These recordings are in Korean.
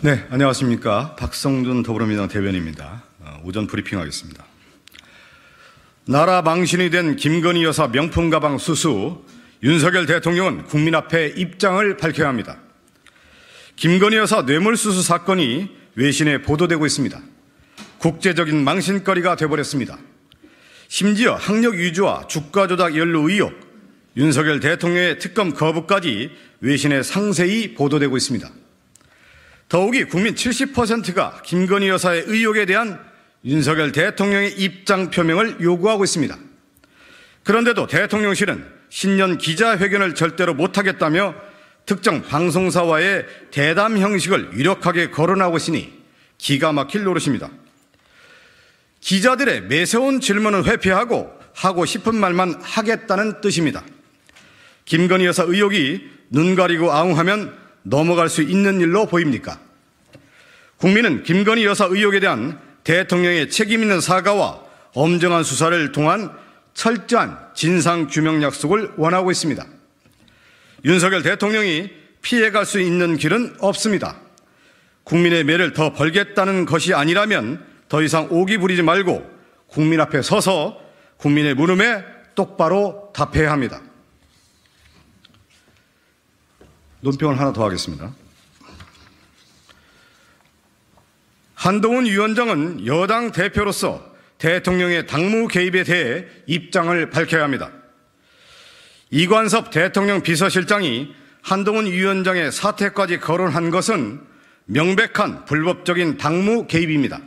네, 안녕하십니까. 박성준 더불어민주당 대변입니다. 어, 오전 브리핑하겠습니다. 나라 망신이 된 김건희 여사 명품 가방 수수 윤석열 대통령은 국민 앞에 입장을 밝혀야 합니다. 김건희 여사 뇌물수수 사건이 외신에 보도되고 있습니다. 국제적인 망신거리가 돼버렸습니다. 심지어 학력 위주와 주가 조작 연루 의혹, 윤석열 대통령의 특검 거부까지 외신에 상세히 보도되고 있습니다. 더욱이 국민 70%가 김건희 여사의 의혹에 대한 윤석열 대통령의 입장 표명을 요구하고 있습니다. 그런데도 대통령실은 신년 기자회견을 절대로 못하겠다며 특정 방송사와의 대담 형식을 유력하게 거론하고 있으니 기가 막힐 노릇입니다. 기자들의 매서운 질문을 회피하고 하고 싶은 말만 하겠다는 뜻입니다. 김건희 여사 의혹이 눈 가리고 아웅하면 넘어갈 수 있는 일로 보입니까? 국민은 김건희 여사 의혹에 대한 대통령의 책임 있는 사과와 엄정한 수사를 통한 철저한 진상 규명 약속을 원하고 있습니다. 윤석열 대통령이 피해갈 수 있는 길은 없습니다. 국민의 매를 더 벌겠다는 것이 아니라면 더 이상 오기 부리지 말고 국민 앞에 서서 국민의 물음에 똑바로 답해야 합니다. 논평을 하나 더 하겠습니다. 한동훈 위원장은 여당 대표로서 대통령의 당무 개입에 대해 입장을 밝혀야 합니다. 이관섭 대통령 비서실장이 한동훈 위원장의 사퇴까지 거론한 것은 명백한 불법적인 당무 개입입니다.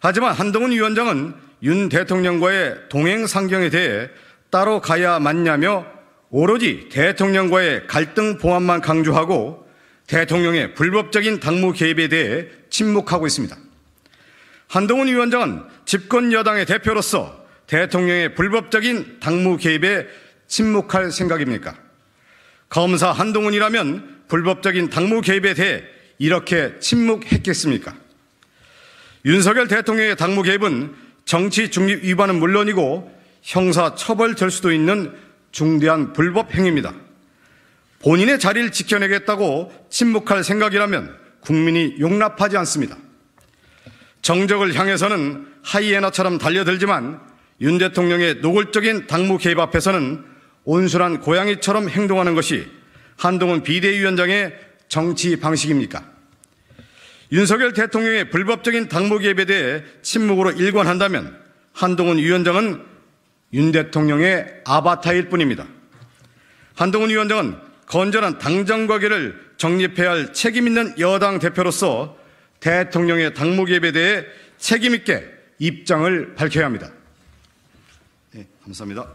하지만 한동훈 위원장은 윤 대통령과의 동행 상경에 대해 따로 가야 맞냐며 오로지 대통령과의 갈등 보완만 강조하고 대통령의 불법적인 당무 개입에 대해 침묵하고 있습니다. 한동훈 위원장은 집권 여당의 대표로서 대통령의 불법적인 당무 개입에 침묵할 생각입니까? 검사 한동훈이라면 불법적인 당무 개입에 대해 이렇게 침묵했겠습니까? 윤석열 대통령의 당무 개입은 정치 중립 위반은 물론이고 형사 처벌될 수도 있는 중대한 불법 행위입니다. 본인의 자리를 지켜내겠다고 침묵할 생각이라면 국민이 용납하지 않습니다. 정적을 향해서는 하이에나처럼 달려들지만 윤 대통령의 노골적인 당무 개입 앞에서는 온순한 고양이처럼 행동하는 것이 한동훈 비대위원장의 정치 방식입니까? 윤석열 대통령의 불법적인 당무 개입에 대해 침묵으로 일관한다면 한동훈 위원장은 윤 대통령의 아바타일 뿐입니다. 한동훈 위원장은 건전한 당정관계를 정립해야 할 책임있는 여당 대표로서 대통령의 당무 개입에 대해 책임있게 입장을 밝혀야 합니다. 네, 감사합니다.